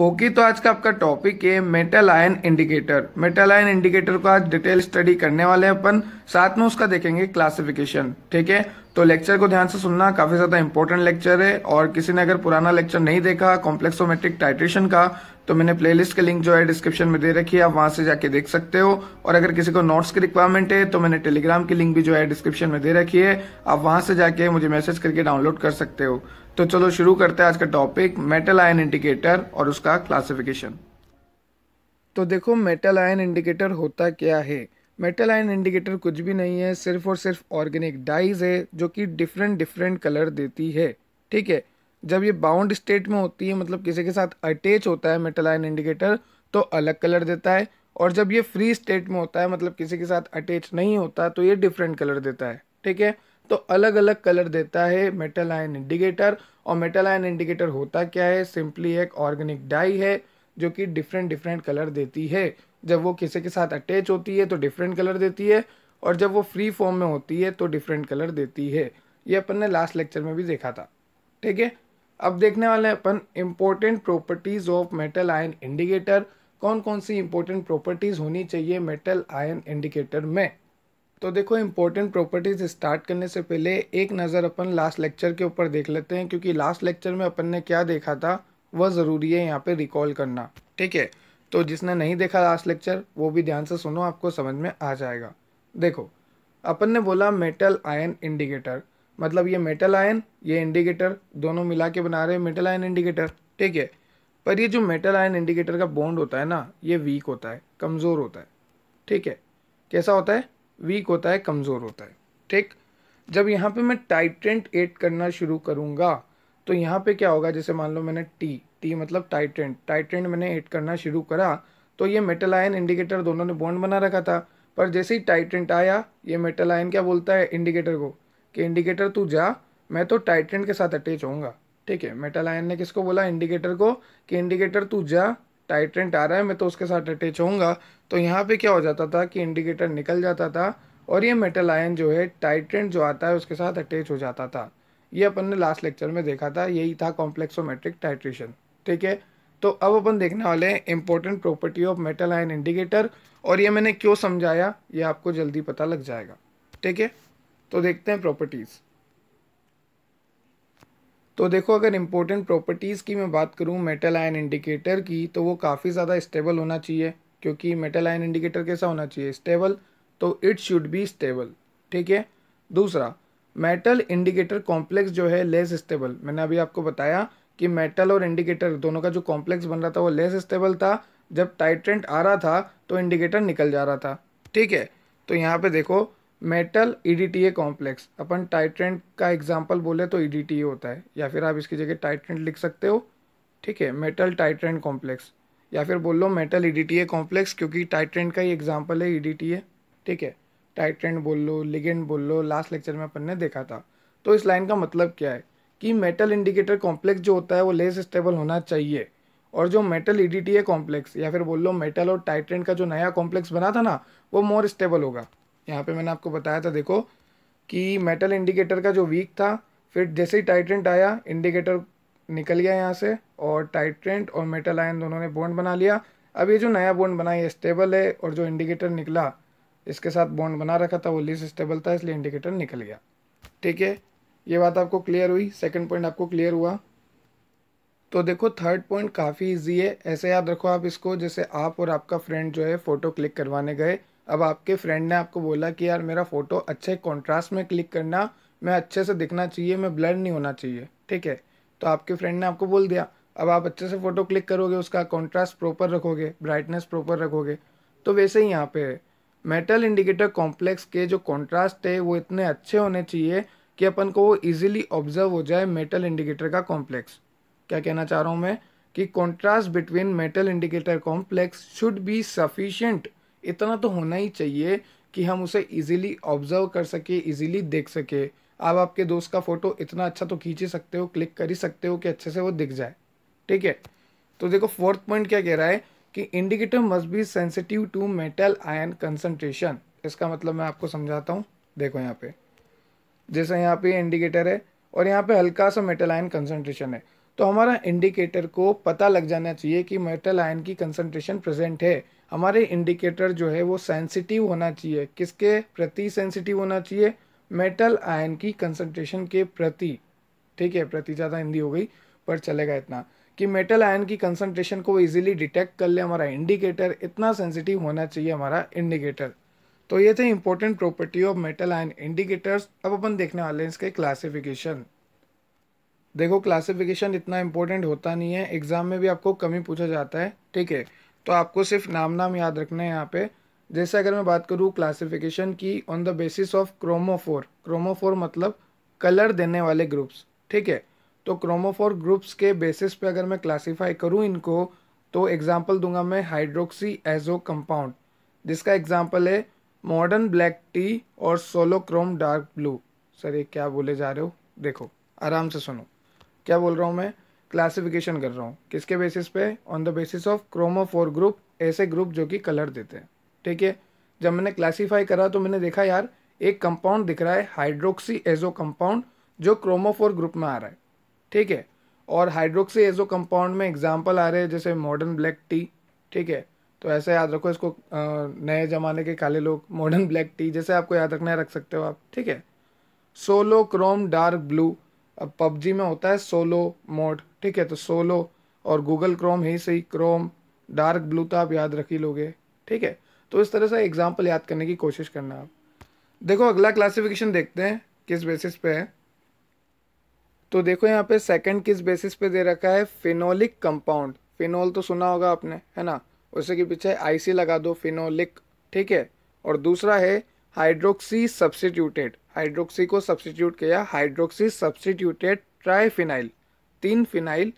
okay तो आज का आपका टॉपिक है metal ion indicator metal ion indicator को आज डिटेल स्टडी करने वाले हैं अपन साथ में उसका देखेंगे क्लासिफिकेशन ठीक है तो लेक्चर को ध्यान से सुनना काफी ज्यादा इंपॉर्टेंट लेक्चर है और किसी ने अगर पुराना लेक्चर नहीं देखा कॉम्प्लेक्सोमेट्रिक टाइट्रेशन का तो मैंने प्लेलिस्ट का लिंक जो है डिस्क्रिप्शन में दे रखी है आप वहां से जाके देख सकते हो और अगर किसी को नोट्स की रिक्वायरमेंट है तो मैंने टेलीग्राम की लिंक भी जो है डिस्क्रिप्शन में दे रखी है आप वहां से जाके मुझे मैसेज करके डाउनलोड कर सकते हो तो चलो शुरू करते हैं आज का टॉपिक मेटल आयन इंडिकेटर और उसका क्लासिफिकेशन तो देखो मेटल आयन इंडिकेटर होता क्या है मेटल आयन इंडिकेटर कुछ भी नहीं है सिर्फ और सिर्फ ऑर्गेनिक डाइज है जो कि डिफरेंट डिफरेंट कलर देती है ठीक है जब ये बाउंड स्टेट में होती है मतलब किसी के साथ अटैच होता है मेटल आयन इंडिकेटर तो अलग कलर देता है और जब ये फ्री स्टेट में होता है मतलब किसी के साथ अटैच नहीं होता तो ये डिफरेंट कलर देता है ठीक है तो अलग अलग कलर देता है मेटल आयन इंडिकेटर और मेटल आयन इंडिकेटर होता क्या है सिंपली एक ऑर्गेनिक डाई है जो कि डिफरेंट डिफरेंट कलर देती है जब वो किसी के साथ अटैच होती है तो डिफरेंट कलर देती है और जब वो फ्री फॉर्म में होती है तो डिफरेंट कलर देती है ये अपन ने लास्ट लेक्चर में भी देखा था ठीक है अब देखने वाले अपन important properties of metal ion indicator कौन कौन सी इंपॉर्टेंट प्रॉपर्टीज़ होनी चाहिए मेटल आयन इंडिकेटर में तो देखो इम्पोर्टेंट प्रॉपर्टीज़ स्टार्ट करने से पहले एक नज़र अपन लास्ट लेक्चर के ऊपर देख लेते हैं क्योंकि लास्ट लेक्चर में अपन ने क्या देखा था वह ज़रूरी है यहाँ पे रिकॉल करना ठीक है तो जिसने नहीं देखा लास्ट लेक्चर वो भी ध्यान से सुनो आपको समझ में आ जाएगा देखो अपन ने बोला मेटल आयन इंडिकेटर मतलब ये मेटल आयन ये इंडिकेटर दोनों मिला के बना रहे हैं मेटल आयन इंडिकेटर ठीक है पर ये जो मेटल आयन इंडिकेटर का बॉन्ड होता है ना ये वीक होता है कमज़ोर होता है ठीक है कैसा होता है वीक होता है कमज़ोर होता है ठीक जब यहाँ पे मैं टाइटेंट एड करना शुरू करूँगा तो यहाँ पे क्या होगा जैसे मान लो मैंने टी टी मतलब टाइटेंट टाइटेंट मैंने हिट करना शुरू करा तो ये मेटल आयन इंडिकेटर दोनों ने बॉन्ड बना रखा था पर जैसे ही टाइटेंट आया ये मेटल आयन क्या बोलता है इंडिकेटर को कि इंडिकेटर तू जा मैं तो टाइटेंट के साथ अटैच होऊंगा ठीक है मेटल आयन ने किसको बोला इंडिकेटर को कि इंडिकेटर तू जा टाइटेंट आ रहा है मैं तो उसके साथ अटैच होऊंगा तो यहाँ पे क्या हो जाता था कि इंडिकेटर निकल जाता था और ये मेटल आयन जो है टाइटेंट जो आता है उसके साथ अटैच हो जाता था ये अपन ने लास्ट लेक्चर में देखा था यही था कॉम्प्लेक्सोमेट्रिक टाइट्रेशन ठीक है तो अब अपन देखने वाले हैं important property of metal ion indicator और ये मैंने क्यों समझाया ये आपको जल्दी पता लग जाएगा ठीक है तो देखते हैं प्रॉपर्टीज़ तो देखो अगर इंपॉर्टेंट प्रॉपर्टीज़ की मैं बात करूँ मेटल आयन इंडिकेटर की तो वो काफ़ी ज़्यादा स्टेबल होना चाहिए क्योंकि मेटल आयन इंडिकेटर कैसा होना चाहिए स्टेबल तो इट शुड बी स्टेबल ठीक है दूसरा मेटल इंडिकेटर कॉम्प्लेक्स जो है लेस स्टेबल मैंने अभी आपको बताया कि मेटल और इंडिकेटर दोनों का जो कॉम्प्लेक्स बन रहा था वो लेस स्टेबल था जब टाइट्रेंट आ रहा था तो इंडिकेटर निकल जा रहा था ठीक है तो यहाँ पे देखो metal E D T A complex अपन टाइट्रेंट का एग्जाम्पल बोले तो ई डी टी ए होता है या फिर आप इसकी जगह टाइट्रेंट लिख सकते हो ठीक है मेटल टाइट्रेंट कॉम्प्लेक्स या फिर बोल लो मेटल ई कॉम्प्लेक्स क्योंकि टाइट्रेंट का ही एग्जाम्पल है ई टी ए ठीक है टाइट्रेंट बोल लो लिगेंड बोल लो लास्ट लेक्चर में अपन ने देखा था तो इस लाइन का मतलब क्या है कि मेटल इंडिकेटर कॉम्प्लेक्स जो होता है वो लेस स्टेबल होना चाहिए और जो मेटल ईडीटीए कॉम्प्लेक्स या फिर बोल लो मेटल और टाइट्रेंड का जो नया कॉम्प्लेक्स बना था ना वो मोर स्टेबल होगा यहाँ पे मैंने आपको बताया था देखो कि मेटल इंडिकेटर का जो वीक था फिर जैसे ही टाइट्रेंट आया इंडिकेटर निकल गया यहाँ से और टाइट्रेंट और मेटल आयन दोनों ने बॉन्ड बना लिया अब ये जो नया बॉन्ड बना ये स्टेबल है और जो इंडिकेटर निकला इसके साथ बॉन्ड बना रखा था वो लेस स्टेबल था इसलिए इंडिकेटर निकल गया ठीक है ये बात आपको क्लियर हुई सेकंड पॉइंट आपको क्लियर हुआ तो देखो थर्ड पॉइंट काफ़ी इजी है ऐसे याद रखो आप इसको जैसे आप और आपका फ्रेंड जो है फ़ोटो क्लिक करवाने गए अब आपके फ्रेंड ने आपको बोला कि यार मेरा फ़ोटो अच्छे कॉन्ट्रास्ट में क्लिक करना मैं अच्छे से दिखना चाहिए मैं ब्लर नहीं होना चाहिए ठीक है तो आपके फ्रेंड ने आपको बोल दिया अब आप अच्छे से फ़ोटो क्लिक करोगे उसका कॉन्ट्रास्ट प्रॉपर रखोगे ब्राइटनेस प्रॉपर रखोगे तो वैसे ही यहाँ पे मेटल इंडिकेटर कॉम्प्लेक्स के जो कॉन्ट्रास्ट है वो इतने अच्छे होने चाहिए कि अपन को वो ईजिली ऑब्जर्व हो जाए मेटल इंडिकेटर का कॉम्प्लेक्स क्या कहना चाह रहा हूँ मैं कि contrast between metal indicator complex should be sufficient इतना तो होना ही चाहिए कि हम उसे इजीली ऑब्जर्व कर सके इजीली देख सके आप आपके दोस्त का फ़ोटो इतना अच्छा तो खींच ही सकते हो क्लिक कर ही सकते हो कि अच्छे से वो दिख जाए ठीक है तो देखो फोर्थ पॉइंट क्या कह रहा है कि indicator must be sensitive to metal ion concentration इसका मतलब मैं आपको समझाता हूँ देखो यहाँ पे जैसा यहाँ पे इंडिकेटर है और यहाँ पे हल्का सा मेटल आयन कंसनट्रेशन है तो हमारा इंडिकेटर को पता लग जाना चाहिए कि मेटल आयन की कंसनट्रेशन प्रेजेंट है हमारे इंडिकेटर जो है वो सेंसिटिव होना चाहिए किसके प्रति सेंसिटिव होना चाहिए मेटल आयन की कंसनट्रेशन के प्रति ठीक है प्रति ज़्यादा हिंदी हो गई पर चलेगा इतना कि मेटल आयन की कंसनट्रेशन को इजीली डिटेक्ट कर ले हमारा इंडिकेटर इतना सेंसिटिव होना चाहिए हमारा इंडिकेटर तो ये थे important property of metal and indicators अब अपन देखने वाले हैं इसके क्लासिफिकेशन देखो क्लासिफिकेशन इतना इम्पोर्टेंट होता नहीं है एग्जाम में भी आपको कमी पूछा जाता है ठीक है तो आपको सिर्फ नाम नाम याद रखना है यहाँ पे जैसे अगर मैं बात करूँ क्लासिफिकेशन की on the basis of chromophore chromophore मतलब कलर देने वाले ग्रुप्स ठीक है तो क्रोमोफोर ग्रुप्स के बेसिस पे अगर मैं क्लासीफाई करूँ इनको तो एग्जाम्पल दूंगा मैं हाइड्रोक्सी एजो कंपाउंड जिसका एग्जाम्पल है मॉडर्न ब्लैक टी और solochrome dark blue sir ये क्या बोले जा रहे हो देखो आराम से सुनो क्या बोल रहा हूँ मैं क्लासिफिकेशन कर रहा हूँ किसके बेसिस पे on the basis of chromophore group ऐसे ग्रुप जो कि कलर देते हैं ठीक है जब मैंने क्लासीफाई करा तो मैंने देखा यार एक कंपाउंड दिख रहा है हाइड्रोक्सी एजो कंपाउंड जो क्रोमोफोर ग्रुप में आ रहा है ठीक है और हाइड्रोक्सी एजो कंपाउंड में एग्जाम्पल आ रहे हैं जैसे मॉडर्न ब्लैक टी ठीक है तो ऐसे याद रखो इसको नए ज़माने के काले लोग मॉडर्न ब्लैक टी जैसे आपको याद रखना है रख सकते हो आप ठीक है सोलो क्रोम डार्क ब्लू अब पबजी में होता है सोलो मोड ठीक है तो सोलो और गूगल क्रोम ही सही क्रोम डार्क ब्लू तो आप याद रख ही लोगे ठीक है तो इस तरह से एग्जाम्पल याद करने की कोशिश करना आप देखो अगला क्लासिफिकेशन देखते हैं किस बेसिस पे है तो देखो यहाँ पे सेकंड किस बेसिस पे दे रखा है फिनोलिक कंपाउंड फिनोल तो सुना होगा आपने है ना उसके पीछे आईसी लगा दो फिनोलिक ठीक है और दूसरा है हाइड्रोक्सी सब्सिट्यूटेड हाइड्रोक्सी को सब्सिट्यूट किया हाइड्रोक्सी सब्सिट्यूटेड ट्राईफिनाइल तीन फिनाइल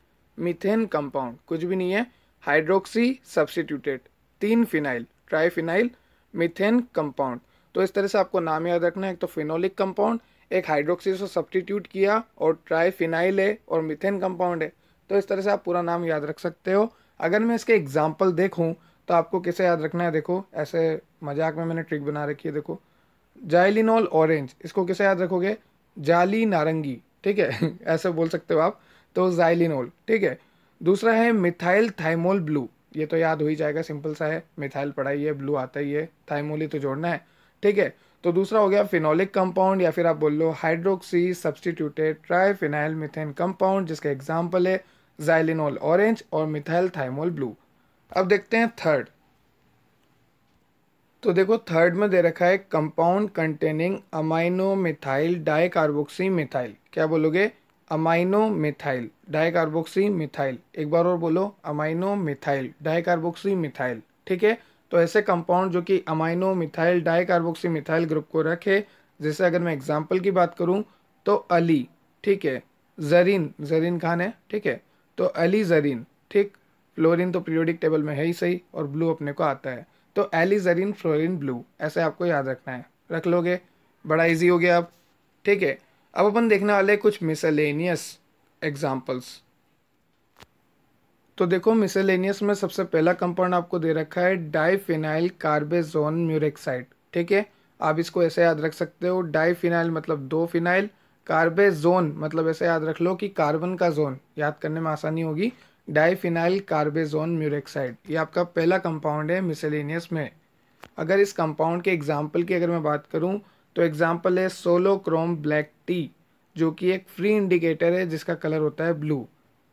मिथेन कंपाउंड कुछ भी नहीं है हाइड्रोक्सी सब्सटीट्यूटेड तीन फिनाइल ट्राईफिनाइल मिथेन कंपाउंड तो इस तरह से आपको नाम याद रखना है एक तो फिनोलिक कंपाउंड एक हाइड्रोक्सी को सब्सटीट्यूट किया और ट्राईफिनाइल है और मिथेन कंपाउंड है तो इस तरह से आप पूरा नाम याद रख सकते हो अगर मैं इसके एग्जाम्पल देखूँ तो आपको कैसे याद रखना है देखो ऐसे मजाक में मैंने ट्रिक बना रखी है देखो जाइलिनॉल ऑरेंज इसको कैसे याद रखोगे जाली नारंगी ठीक है ऐसे बोल सकते हो आप तो जाइलिनॉल ठीक है दूसरा है मिथाइल थाइमोल ब्लू ये तो याद हो ही जाएगा सिंपल सा है मिथाइल पढ़ाई ही है ब्लू आता ही है थाइमोल ही तो जोड़ना है ठीक है तो दूसरा हो गया फिनोलिक कंपाउंड या फिर आप बोल लो hydroxy substituted triphenyl methane compound जिसका एग्जाम्पल है जाइलिनोल ऑरेंज और मिथाइल थाइमोल ब्लू अब देखते हैं थर्ड तो देखो थर्ड में दे रखा है compound containing amino methyl dimethyl क्या बोलोगे अमाइनो मिथाइल डाई मिथाइल एक बार और बोलो अमाइनो मिथाइल डाई मिथाइल ठीक है तो ऐसे कंपाउंड जो कि amino methyl dimethyl group को रखे जैसे अगर मैं एग्जाम्पल की बात करूँ तो अली ठीक है जरीन जरीन खान है ठीक है तो एलिजरीन ठीक फ्लोरिन तो पीरियोडिक टेबल में है ही सही और ब्लू अपने को आता है तो एलिजरीन फ्लोरिन ब्लू ऐसे आपको याद रखना है रख लोगे बड़ा इजी हो गया अब ठीक है अब अपन देखने वाले कुछ मिसलेनियस एग्जाम्पल्स तो देखो मिसलेनियस में सबसे पहला कंपाउंड आपको दे रखा है डाइफिनाइल कार्बेजोन म्यूरेक्साइड ठीक है आप इसको ऐसे याद रख सकते हो डाइफिनाइल मतलब दो फिनाइल कार्बे जोन मतलब ऐसे याद रख लो कि कार्बन का जोन याद करने में आसानी होगी डाइफिनाइल कार्बेजोन म्यूरेक्साइड ये आपका पहला कंपाउंड है मिसेलिनियस में अगर इस कंपाउंड के एग्जाम्पल की अगर मैं बात करूँ तो एग्जाम्पल है सोलो क्रोम ब्लैक टी जो कि एक फ्री इंडिकेटर है जिसका कलर होता है ब्लू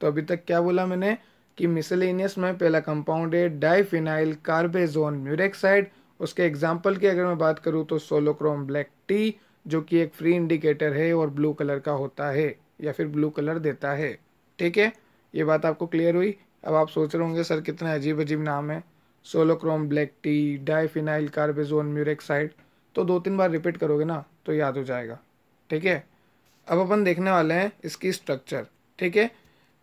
तो अभी तक क्या बोला मैंने कि मिसलेनियस में पहला कंपाउंड है डाइफिनाइल कार्बेजोन म्यूरेक्साइड उसके एग्जाम्पल की अगर मैं बात करूँ तो सोलोक्रोम ब्लैक टी जो कि एक फ्री इंडिकेटर है और ब्लू कलर का होता है या फिर ब्लू कलर देता है ठीक है ये बात आपको क्लियर हुई अब आप सोच रहे होंगे सर कितना अजीब अजीब नाम है solochrome black T diphenyl carbazone murexide तो दो तीन बार रिपीट करोगे ना तो याद हो जाएगा ठीक है अब अपन देखने वाले हैं इसकी स्ट्रक्चर ठीक है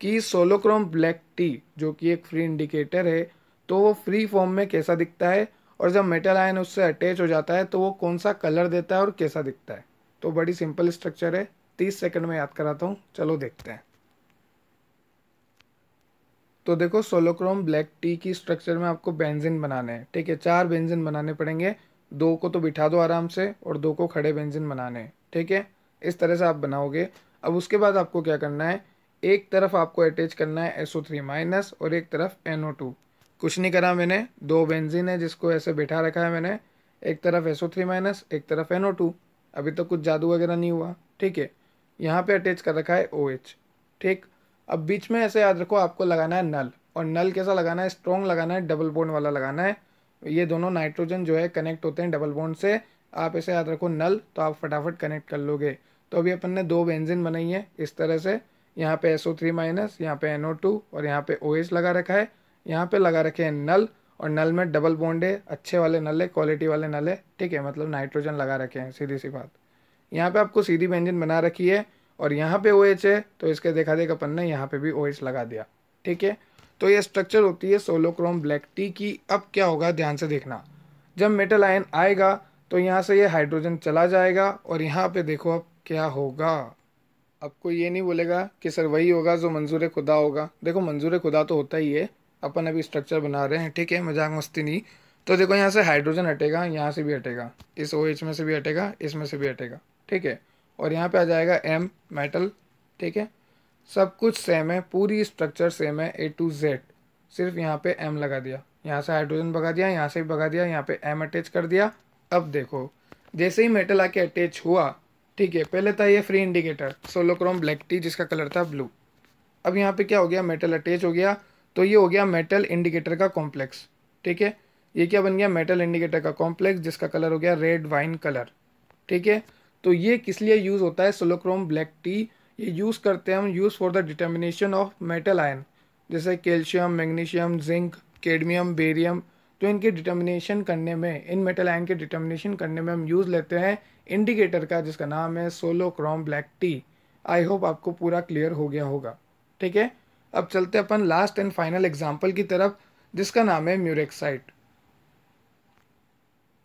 कि सोलोक्रोम ब्लैक टी जो कि एक फ्री इंडिकेटर है तो वो फ्री फॉर्म में कैसा दिखता है और जब मेटल आयन उससे अटैच हो जाता है तो वो कौन सा कलर देता है और कैसा दिखता है तो बड़ी सिंपल स्ट्रक्चर है तीस सेकंड में याद कराता हूँ चलो देखते हैं तो देखो सोलोक्रोम ब्लैक टी की स्ट्रक्चर में आपको बेंजिन बनाने हैं ठीक है चार बेंजिन बनाने पड़ेंगे दो को तो बिठा दो आराम से और दो को खड़े बेंजिन बनाने हैं ठीक है इस तरह से आप बनाओगे अब उसके बाद आपको क्या करना है एक तरफ आपको अटैच करना है एसओ थ्री माइनस और एक तरफ एनओ टू कुछ नहीं करा मैंने दो बेंजीन है जिसको ऐसे बैठा रखा है मैंने एक तरफ एसओ थ्री माइनस एक तरफ एनओ टू अभी तक तो कुछ जादू वगैरह नहीं हुआ ठीक है यहाँ पे अटैच कर रखा है ओ OH, ठीक अब बीच में ऐसे याद रखो आपको लगाना है नल और नल कैसा लगाना है स्ट्रॉन्ग लगाना है डबल बोन वाला लगाना है ये दोनों नाइट्रोजन जो है कनेक्ट होते हैं डबल बोन से आप ऐसे याद रखो नल तो आप फटाफट कनेक्ट कर लोगे तो अभी अपन ने दो बेंजिन बनाई है इस तरह से यहाँ पे एसओ थ्री माइनस यहाँ पे एनओ टू और यहाँ पे ओ OH लगा रखा है यहाँ पे लगा रखे हैं नल और नल में डबल बॉन्ड है अच्छे वाले नल है क्वालिटी वाले नल है ठीक है मतलब नाइट्रोजन लगा रखे हैं सीधी सी बात यहाँ पे आपको सीधी बेंजिन बना रखी है और यहाँ पे ओ OH है तो इसके देखा देखा अपन ने यहाँ पे भी ओ OH लगा दिया ठीक है तो ये स्ट्रक्चर होती है सोलोक्रोम ब्लैक टी की अब क्या होगा ध्यान से देखना जब मेटल आयन आएगा तो यहाँ से ये हाइड्रोजन चला जाएगा और यहाँ पे देखो अब क्या होगा आपको ये नहीं बोलेगा कि सर वही होगा जो मंजूर खुदा होगा देखो मंजूर खुदा तो होता ही है अपन अभी स्ट्रक्चर बना रहे हैं ठीक है मजाक मस्ती नहीं तो देखो यहाँ से हाइड्रोजन हटेगा यहाँ से भी हटेगा इस ओ OH में से भी हटेगा इसमें से भी हटेगा ठीक है और यहाँ पे आ जाएगा एम मेटल ठीक है सब कुछ सेम है पूरी स्ट्रक्चर सेम है ए टू जेड सिर्फ यहाँ पे एम लगा दिया यहाँ से हाइड्रोजन भगा दिया यहाँ से भी भगा दिया यहाँ पे एम अटैच कर दिया अब देखो जैसे ही मेटल आके अटैच हुआ ठीक है पहले था ये free indicator solochrome black T जिसका कलर था ब्लू अब यहाँ पे क्या हो गया मेटल अटैच हो गया तो ये हो गया मेटल इंडिकेटर का कॉम्प्लेक्स ठीक है ये क्या बन गया मेटल इंडिकेटर का कॉम्प्लेक्स जिसका कलर हो गया रेड वाइन कलर ठीक है तो ये किस लिए यूज़ होता है सोलोक्रोम ब्लैक टी ये यूज़ करते हैं हम use for the determination of metal ion जैसे calcium magnesium zinc cadmium barium तो इनके डिटर्मिनेशन करने में इन मेटल आयन के डिटर्मिनेशन करने में हम यूज़ लेते हैं इंडिकेटर का जिसका नाम है solochrome black T I hope आपको पूरा क्लियर हो गया होगा ठीक है अब चलते अपन लास्ट एंड फाइनल एग्जाम्पल की तरफ जिसका नाम है म्यूरेक्साइट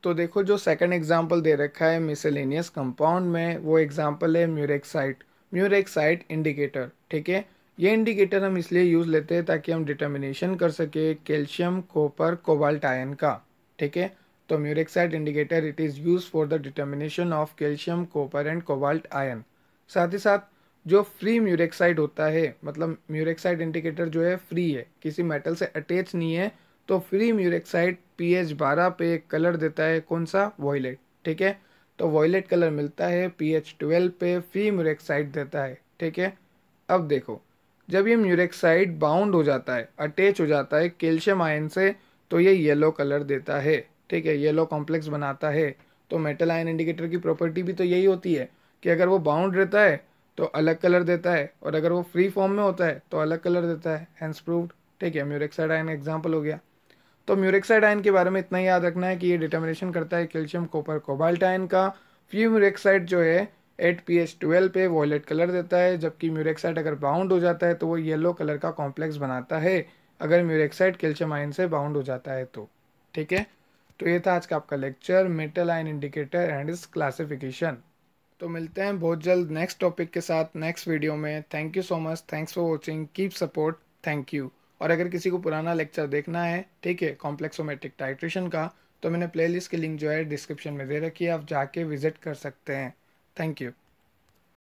तो देखो जो सेकंड एग्जाम्पल दे रखा है मिसेलेनियस कंपाउंड में वो एग्जाम्पल है म्यूरेक्साइट म्यूरेक्साइट इंडिकेटर ठीक है ये इंडिकेटर हम इसलिए यूज़ लेते हैं ताकि हम डिटर्मिनेशन कर सके कैल्शियम कोपर कोबाल्ट आयन का ठीक है तो murexide indicator it is use for the determination of calcium copper and cobalt ion साथ ही साथ जो फ्री म्यूरेक्साइड होता है मतलब म्यूरेक्साइड इंडिकेटर जो है फ्री है किसी मेटल से अटैच नहीं है तो फ्री म्यूरेक्साइड पी एच बारह पे कलर देता है कौन सा वॉयलेट ठीक है तो वॉयलेट कलर मिलता है पी एच ट्वेल्व पे फ्री म्यूरेक्साइड देता है ठीक है अब देखो जब ये म्यूरेक्साइड बाउंड हो जाता है अटैच हो जाता है कैल्शियम आयन से तो ये येलो कलर देता है ठीक है येलो कॉम्प्लेक्स बनाता है तो मेटल आयन इंडिकेटर की प्रॉपर्टी भी तो यही होती है कि अगर वो बाउंड रहता है तो अलग कलर देता है और अगर वो फ्री फॉर्म में होता है तो अलग कलर देता है हैंस प्रूव्ड ठीक है म्यूरेक्साइड आयन एग्जाम्पल हो गया तो म्यूरेक्साइड आयन के बारे में इतना याद रखना है कि ये डिटर्मिनेशन करता है कैल्शियम कोपर कोबाल्ट आयन का फ्यू म्यूरेक्साइड जो है एट पी एच ट्वेल्व पे वॉयलेट कलर देता है जबकि म्यूरेक्साइड अगर बाउंड हो जाता है तो वो येलो कलर का कॉम्प्लेक्स बनाता है अगर म्यूरेक्साइड कैल्शियम आयन से बाउंड हो जाता है तो ठीक है तो ये था आज का आपका lecture metal ion indicator and इस क्लासिफिकेशन तो मिलते हैं बहुत जल्द नेक्स्ट टॉपिक के साथ नेक्स्ट वीडियो में thank you so much thanks for watching keep support thank you और अगर किसी को पुराना लेक्चर देखना है ठीक है कॉम्प्लेक्सोमेट्रिक टाइट्रेशन का तो मैंने प्लेलिस्ट के लिंक जो है डिस्क्रिप्शन में दे रखी है आप जाके विजिट कर सकते हैं थैंक यू